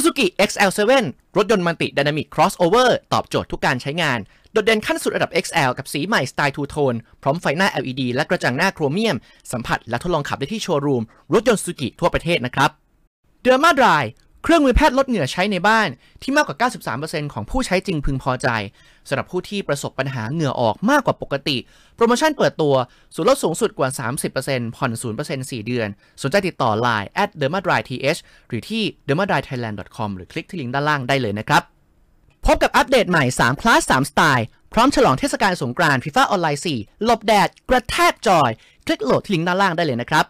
Suzuki XL7 รถยนต์มันตินามิกคร Crossover ตอบโจทย์ทุกการใช้งาน โดดเด่นขั้นสุดระดับ XL กับสีใหม่สไตล์ทูโทน พร้อมไฟหน้า LED และกระจังหน้าโครเมียม สัมผัสและทดลองขับได้ที่โชว์รูม รถยนต์ Suzuki ทั่วประเทศนะครับ เดอร์มาดรายเครื่องมือแพทย์ลดเหงื่อใช้ในบ้าน ที่มากกว่า 93%ของผู้ใช้จริงพึงพอใจสำหรับผู้ที่ประสบปัญหาเหงื่อออกมากกว่าปกติ โปรโมชั่นเปิดตัวส่วนลดสูงสุดกว่า 30%ผ่อน 0% 4 เดือน สนใจติดต่อ Line at d e r m a d r y t h หรือที่ d e r m a d r y t h a i l a n d c o m หรือคลิกที่ลิงก์ด้านล่างได้เลยนะครับ พบกับอัปเดตใหม่ 3 คลาส3สไตล์พร้อมฉลองเทศกาลสงกรานต์ฟีฟ่าออนไลน์4หลบแดดกระแทกจอยคลิกโหลดที่ลิงก์ด้านล่างได้เลยนะครับ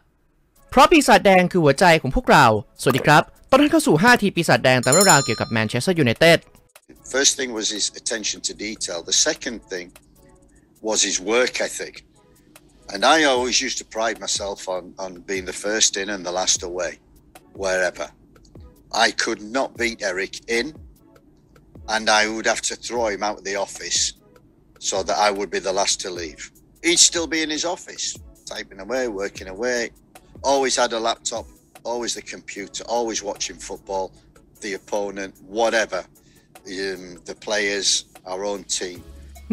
เพราะปีศาจแดงคือหัวใจของพวกเรา สวัสดีครับตอนนั้นเข้าสู่5 First thing was his attention to detail. The second thing was his work ethic. And I always used to pride myself on, on being the first in and the last away, wherever. I could not beat Eric in, and I would have to throw him out of the office so that I would be the last to leave. He'd still be in his office, typing away, working away, always had a laptop always the computer, always watching football, the opponent, whatever, um, the players, our own team.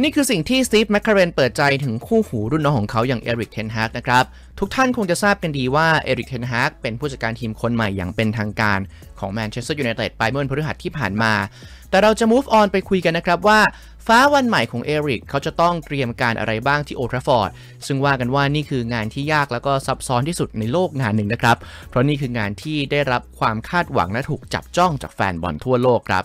นี่คือสิ่งที่สตีฟแมคคาเรนเปิดใจถึงคู่หูรุ่นน้องของเขาอย่างเอริกเทนฮากนะครับ ทุกท่านคงจะทราบกันดีว่าเอริกเทนฮากเป็นผู้จัดการทีมคนใหม่อย่างเป็นทางการของแมนเชสเตอร์ยูไนเต็ดไปเมื่อวันพฤหัสที่ผ่านมาแต่เราจะ move on ไปคุยกันนะครับว่า ฟ้าวันใหม่ของเอริกเขาจะต้องเตรียมการอะไรบ้างที่โอทราฟอร์ดซึ่งว่ากันว่านี่คืองานที่ยากแล้วก็ซับซ้อนที่สุดในโลกงานหนึ่งนะครับเพราะนี่คืองานที่ได้รับความคาดหวังและถูกจับจ้องจากแฟนบอลทั่วโลกครับ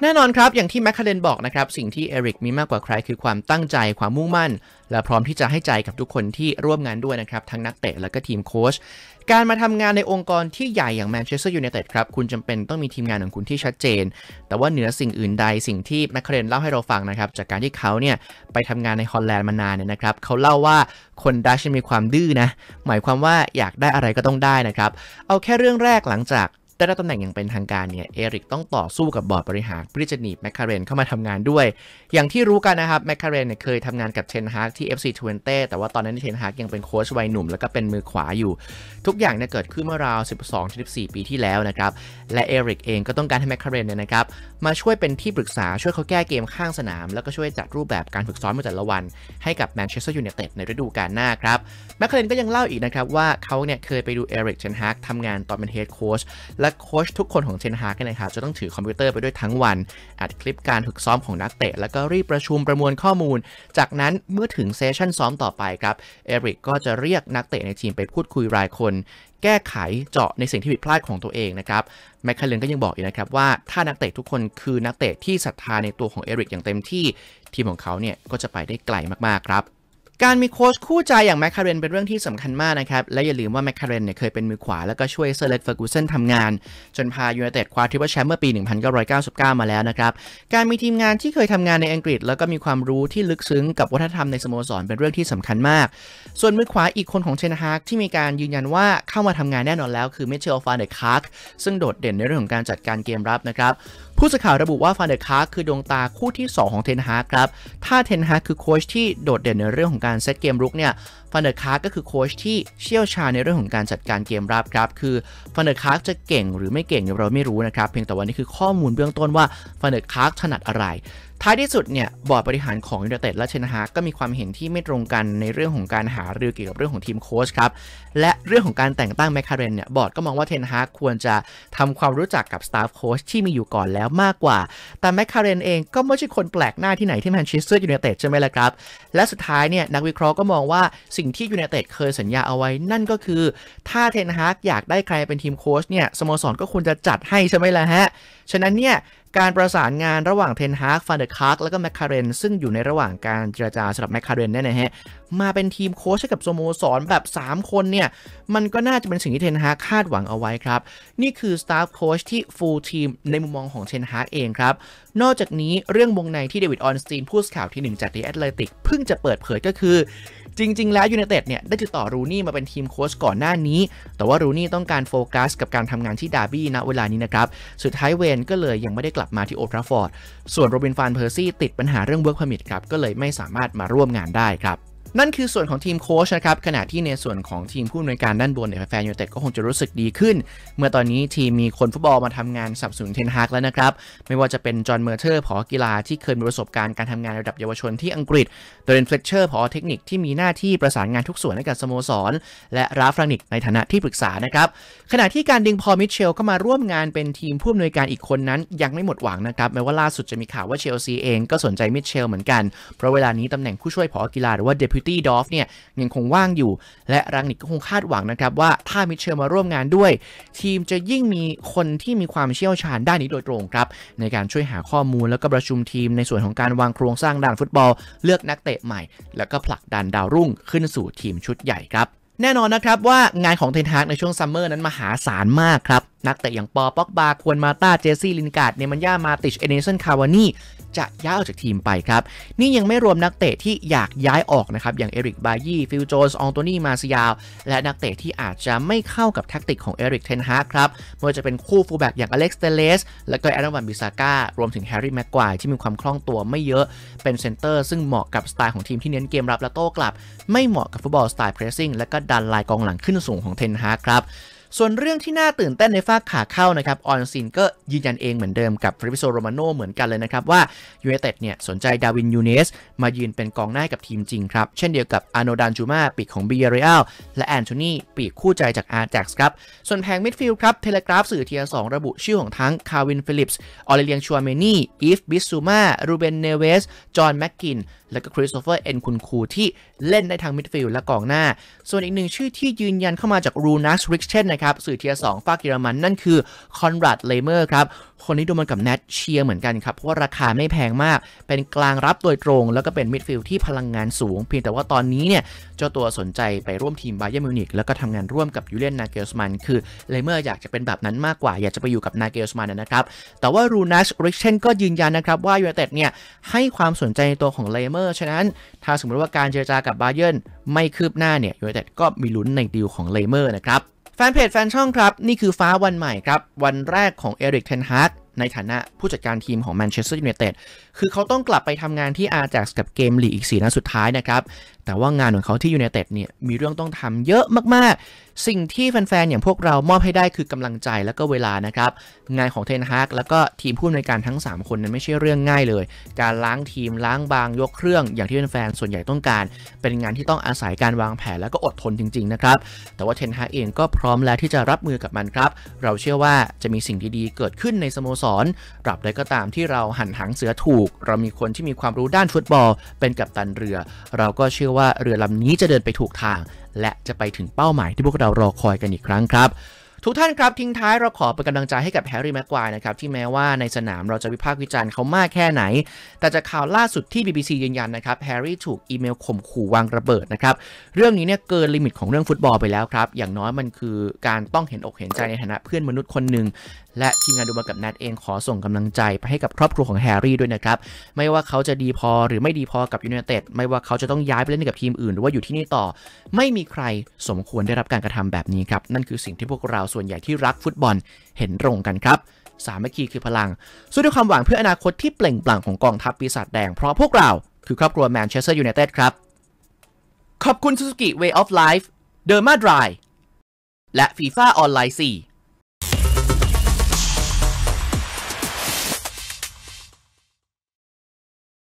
แน่นอนครับ อย่างที่แมคคาเดนบอกนะครับ สิ่งที่เอริกมีมากกว่าใคร คือความตั้งใจความมุ่งมั่น และพร้อมที่จะให้ใจกับทุกคนที่ร่วมงานด้วยนะครับ ทั้งนักเตะ และก็ทีมโค้ชการมาทำงานในองค์กรที่ใหญ่อย่างแมนเชสเตอร์ยูไนเต็ดครับ คุณจำเป็นต้องมีทีมงานของคุณที่ชัดเจน แต่ว่าเหนือสิ่งอื่นใด สิ่งที่แมคคาเรนเล่าให้เราฟังนะครับจากการที่เขาเนี่ยไปทำงานในฮอลแลนด์มานานเนี่ยนะครับเขาเล่าว่าคนดัชมีความดื้อนะหมายความว่าอยากได้อะไรก็ต้องได้นะครับเอาแค่เรื่องแรกหลังจากได้รับตำแหน่งอย่างเป็นทางการเนี่ยเอริกต้องต่อสู้กับบอร์ดบริหารเพื่อจะหนีบแมคคาเรนเข้ามาทำงานด้วย อย่างที่รู้กันนะครับแมคคาเรนเนี่ยเคยทำงานกับเทนฮาร์กที่ FC 20แต่ว่าตอนนั้นเทนฮาร์กยังเป็นโค้ชวัยหนุ่ม แล้วก็เป็นมือขวาอยู่ ทุกอย่างเนี่ยเกิดขึ้นเมื่อราว 12-14 ปีที่แล้วนะครับ และเอริกเองก็ต้องการให้แมคคาเรนเนี่ยนะครับมาช่วยเป็นที่ปรึกษาช่วยเขาแก้เกมข้างสนาม แล้วก็ช่วยจัดรูปแบบการฝึกซ้อมในแต่ละวัน ให้กับแมนเชสเตอร์ยูไนเต็ดในฤดูกาลหน้าครับแมคคาเรนก็ยังเล่าอีกนะครับว่าเขาเนี่ยเคยไปดูเอริกเทนฮาร์กทำงานตอนเป็นเฮดโค้ชและโค้ชทุกคนของเทนฮากนะครับจะต้องถือคอมพิวเตอร์ไปด้วยทั้งวันอัดคลิปการฝึกซ้อมของนักเตะ แล้วก็รีบประชุมประมวลข้อมูล จากนั้นเมื่อถึงเซสชั่นซ้อมต่อไปครับ เอริกก็จะเรียกนักเตะในทีมไปพูดคุยรายคนแก้ไขเจาะในสิ่งที่ผิดพลาดของตัวเองนะครับ แมคคาเลนก็ยังบอกอีกนะครับว่าถ้านักเตะทุกคนคือนักเตะที่ศรัทธาในตัวของเอริกอย่างเต็ม ที่ทีมของเขาเนี่ยก็จะไปได้ไกลมากๆครับการมีโค้ชคู่ใจอย่างแมคคาเรนเป็นเรื่องที่สำคัญมากนะครับ และอย่าลืมว่าแมคคาเรนเนี่ยเคยเป็นมือขวาแล้วก็ช่วยเซอร์เล็กเฟอร์กูเซนทำงาน จนพายูไนเต็ดคว้าทริปเปิลแชมป์เมื่อปี 1999 มาแล้วนะครับ การมีทีมงานที่เคยทำงานในอังกฤษแล้วก็มีความรู้ที่ลึกซึ้งกับวัฒนธรรมในสโมสร เป็นเรื่องที่สำคัญมาก ส่วนมือขวาอีกคนของเชนฮากที่มีการยืนยันว่าเข้ามาทำงานแน่นอนแล้วคือเมเชลฟานเดคาร์ซึ่งโดดเด่นในเรื่องของการจัดการเกมรับนะครับผู้สื่อข่าวระบุว่าฟานเดอร์คาร์คือดวงตาคู่ที่ 2 ของเทนฮาร์ครับ ถ้าเทนฮาร์คือโค้ชที่โดดเด่นในเรื่องของการเซตเกมรุกเนี่ย ฟานเดอร์คาร์ก็คือโค้ชที่เชี่ยวชาญในเรื่องของการจัดการเกมรับครับ คือฟานเดอร์คาร์จะเก่งหรือไม่เก่งเราไม่รู้นะครับ เพียงแต่วันนี้คือข้อมูลเบื้องต้นว่าฟานเดอร์คาร์ถนัดอะไรท้ายที่สุดเนี่ย บอร์ดบริหารของยูไนเต็ดและเชนฮาก็มีความเห็นที่ไม่ตรงกันในเรื่องของการหารือเกี่ยวกับเรื่องของทีมโค้ชครับ และเรื่องของการแต่งตั้งแมคคารเรนเนี่ย บอร์ดก็มองว่าเทนฮาควรจะทำความรู้จักกับสตาฟโค้ชที่มีอยู่ก่อนแล้วมากกว่า แต่แมคคารเรนเองก็ไม่ใช่คนแปลกหน้าที่ไหนที่แมนเชสเตอร์ยูไนเต็ดใช่ไหมล่ะครับ และสุดท้ายเนี่ยนักวิเคราะห์ก็มองว่าสิ่งที่ยูไนเต็ดเคยสัญญาเอาไว้นั่นก็คือถ้าเทนฮาอยากได้ใครเป็นทีมโค้ชเนี่ยสโมสรก็ควรจะจัดให้ใช่ไหมล่ะฮะฉะนั้นเนี่ย การประสานงานระหว่างเทนฮาร์กฟานเดอร์คาร์กแล้วก็แมคคาเรนซึ่งอยู่ในระหว่างการเจรจาสำหรับแมคคาเรนเนี่ยนะฮะมาเป็นทีมโค้ชให้กับสโมสรแบบ 3 คนเนี่ย มันก็น่าจะเป็นสิ่งที่เทนฮารกคาดหวังเอาไว้ครับ นี่คือสตาฟโค้ชที่ฟูลทีมในมุมมองของเทนฮาร์กเองครับ นอกจากนี้เรื่องวงในที่เดวิดออนสตีนผู้สข่าวที่1จากเดอะแอตเลติกเพิ่งจะเปิดเผยก็คือจริง ๆ แล้วยูเนเต็ดเนี่ยได้ติดต่อรูนี่มาเป็นทีมโค้ชก่อนหน้านี้ แต่ว่ารูนี่ต้องการโฟกัสกับการทำงานที่ดาร์บี้ณเวลานี้นะครับ สุดท้ายเวนก็เลยยังไม่ได้กลับมาที่โอทราฟอร์ด ส่วนโรบินฟานเพอร์ซี่ติดปัญหาเรื่องเวิร์กพมิดครับ ก็เลยไม่สามารถมาร่วมงานได้ครับนั่นคือส่วนของทีมโค้ชนะครับขณะที่ในส่วนของทีมผู้อำนวยการด้านบนเนี่ยแฟนยูเต็ดก็คงจะรู้สึกดีขึ้น เมื่อตอนนี้ทีมมีคนฟุตบอลมาทำงานสับสนุนเทนฮากแล้วนะครับ ไม่ว่าจะเป็นจอห์นเมอร์เทอร์ผอกีฬาที่เคยมีประสบการณ์การทำงานระดับเยาวชนที่อังกฤษโดเรนเฟลเชอร์ผอเทคนิคที่มีหน้าที่ประสานงานทุกส่วนให้กับสโมสรและราฟรานิกในฐานะที่ปรึกษานะครับขณะที่การดึงพอมิเชลก็มาร่วมงานเป็นทีมผู้อำนวยการอีกคนนั้น ยังไม่หมดหวังนะครับแม้ว่าล่าสุดจะมีข่าวว่าเชลซีเอง ก็สนใจมิเชลเหมือนกันเพราะเวลานี้ตาแหน่งผู้ช่วยผอกีฬาหรือว่า Deputy ตี้ดอฟเนี่ยยังคงว่างอยู่และรังนิกก็คงคาดหวังนะครับ ว่าถ้ามิเชลมาร่วมงานด้วย ทีมจะยิ่งมีคนที่มีความเชี่ยวชาญด้านนี้โดยตรงครับ ในการช่วยหาข้อมูลแล้วก็ประชุมทีม ในส่วนของการวางโครงสร้างด้านฟุตบอล เลือกนักเตะใหม่ แล้วก็ผลักดันดาวรุ่งขึ้นสู่ทีมชุดใหญ่ครับ แน่นอนนะครับว่างานของเทนฮากในช่วงซัมเมอร์นั้นมหาศาลมากครับนักเตะอย่างปอป็อกบาควนมาตาเจซี่ ลินการ์ดเนมันย่ามาติช เอเนสันคาวานี่ จะย้ายออกจากทีมไปครับนี่ยังไม่รวมนักเตะ ที่อยากย้ายออกนะครับอย่างเอริกบายี่ฟิลโจสองตัวนี่ มาซิยาลและนักเตะ ที่อาจจะไม่เข้ากับแท็กติกของเอริกเทนฮาร์ครับไม่ว่าจะเป็นคู่ฟูลแบ็กอย่างอเล็กซ์เตเลสและก็แอนันวันบิซาก้ารวมถึงแฮร์รี่แม็กควายที่มีความคล่องตัวไม่เยอะ เป็นเซนเตอร์ซึ่งเหมาะกับสไตล์ของทีมที่เน้นเกมรับและโต้กลับไม่เหมาะกับฟุตบอลสไตล์เพรสซิ่งและก็ดันลายกองหลังขึ้นสูงของเทนฮาร์ครับส่วนเรื่องที่น่าตื่นเต้นในฝ้าขาเข้านะครับ ออนซินก็ยืนยันเองเหมือนเดิมกับฟริปโซโรมาโนเหมือนกันเลยนะครับ ว่ายูเอเต็ดเนี่ย สนใจดาวินยูเนสมายืนเป็นกองหน้ากับทีมจริงครับ เช่นเดียวกับอาโนดานจูมาปีกของบีเรอัลและแอนโทนีปีกคู่ใจจากอาร์แจ็กส์ครับ ส่วนแผงมิดฟิลด์ครับเทเลกราฟสื่อเทียรอสระบุ ชื่อของทั้งคาวินฟิลิปส์ออเรเลียงชัวเมนี่อีฟบิสซูมารูเบนเนเวสจอห์นแม็กกินแล้วก็คริสโตเฟอร์เอ็นคุนคูที่เล่นได้ทางมิดฟิลด์และกองหน้า ส่วนอีกหนึ่งชื่อที่ยืนยันเข้ามาจากรูนัสริกเชนนะครับ สื่อเทียสองฝากเยอรมัน นั่นคือคอนราดเลเมอร์ครับ คนนี้ดูมันกับแนทเชียเหมือนกันครับ เพราะว่าราคาไม่แพงมาก เป็นกลางรับโดยตรง แล้วก็เป็นมิดฟิลด์ที่พลังงานสูง เพียงแต่ว่าตอนนี้เนี่ยเจ้าตัวสนใจไปร่วมทีมบาเยอร์มิวนิกแล้วก็ทำงานร่วมกับยูเลียนนาเกลสมันคือเลเมอร์อยากจะเป็นแบบนั้นมากกว่าอยากจะไปอยู่กับนาเกลสมันนะครับแต่ว่ารูนัสริกเชนก็ยืนยันนะครับว่ายูเนเต็ดเนี่ยให้ความสนใจในตัวของเลเมอร์อร์ฉะนั้นถ้าสมมติว่าการเจรจากับบาเยอร์ไม่คืบหน้าเนี่ยยูไนเต็ดก็มีลุ้นในดีลของเลเมอร์นะครับ แฟนเพจแฟนช่องครับ นี่คือฟ้าวันใหม่ครับ วันแรกของเอริกเทนฮาร์ในฐานะผู้จัดการทีมของแมนเชสเตอร์ยูไนเต็ด คือเขาต้องกลับไปทำงานที่อาจากกับเกมลีกอีกสีนัดสุดท้ายนะครับ แต่ว่างานของเขาที่ยูไนเต็ดเนี่ยมีเรื่องต้องทำเยอะมากๆ สิ่งที่แฟนๆอย่างพวกเรามอบให้ได้คือกำลังใจและก็เวลานะครับ งานของเทนฮากแล้วก็ทีมผู้อำนวยการทั้ง 3 คน นั้นไม่ใช่เรื่องง่ายเลย การล้างทีม ล้างบางยกเครื่อง อย่างที่แฟนๆส่วนใหญ่ต้องการ เป็นงานที่ต้องอาศัยการวางแผนแล้วก็อดทนจริงๆนะครับ แต่ว่าเทนฮากเองก็พร้อมแล้วที่จะรับมือกับมันครับ เราเชื่อว่าจะมีสิ่งดีๆเกิดขึ้นในสโมสสนปรับใดก็ตามที่เราหันหางเสือถูก เรามีคนที่มีความรู้ด้านฟุตบอลเป็นกัปตันเรือ เราก็เชื่อว่าเรือลำนี้จะเดินไปถูกทาง และจะไปถึงเป้าหมายที่พวกเรารอคอยกันอีกครั้งครับทุกท่านครับทิ้งท้ายเราขอเป็นกำลังใจให้กับแฮร์รี่แม็กควายนะครับที่แม้ว่าในสนามเราจะวิพากษ์วิจารณ์เขามากแค่ไหน แต่จากข่าวล่าสุดที่ BBC ยืนยันนะครับแฮร์รี่ถูกอีเมลข่มขู่วางระเบิดนะครับเรื่องนี้เนี่ยเกินลิมิตของเรื่องฟุตบอลไปแล้วครับอย่างน้อยมันคือการต้องเห็นอกเห็นใจในฐานะเพื่อนมนุษย์คนหนึ่งและทีมงานดูมากับแนทเองขอส่งกำลังใจไปให้กับครอบครัวของแฮร์รี่ด้วยนะครับ ไม่ว่าเขาจะดีพอหรือไม่ดีพอกับยูเนเต็ดไม่ว่าเขาจะต้องย้ายไปเล่นกับทีมอื่น หรือว่าอยู่ที่นี่ต่อไม่มีใครสมควรได้รับการกระทำแบบนี้ครับ นั่นคือสิ่งที่พวกเราส่วนใหญ่ที่รักฟุตบอลเห็นตรงกันครับสามัคคีคือพลังสู้ด้วยความหวังเพื่ออนาคตที่เปล่งปลั่งของกองทัพปีศาจแดงเพราะพวกเราคือครอบครัวแมนเชสเตอร์ยูไนเต็ดครับขอบคุณซูกิเว Way of Life เดอร์มาดรายและฟีาออนไลน์สี4